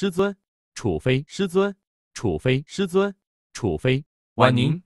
师尊，楚妃。师尊，楚妃。师尊，楚妃。婉宁。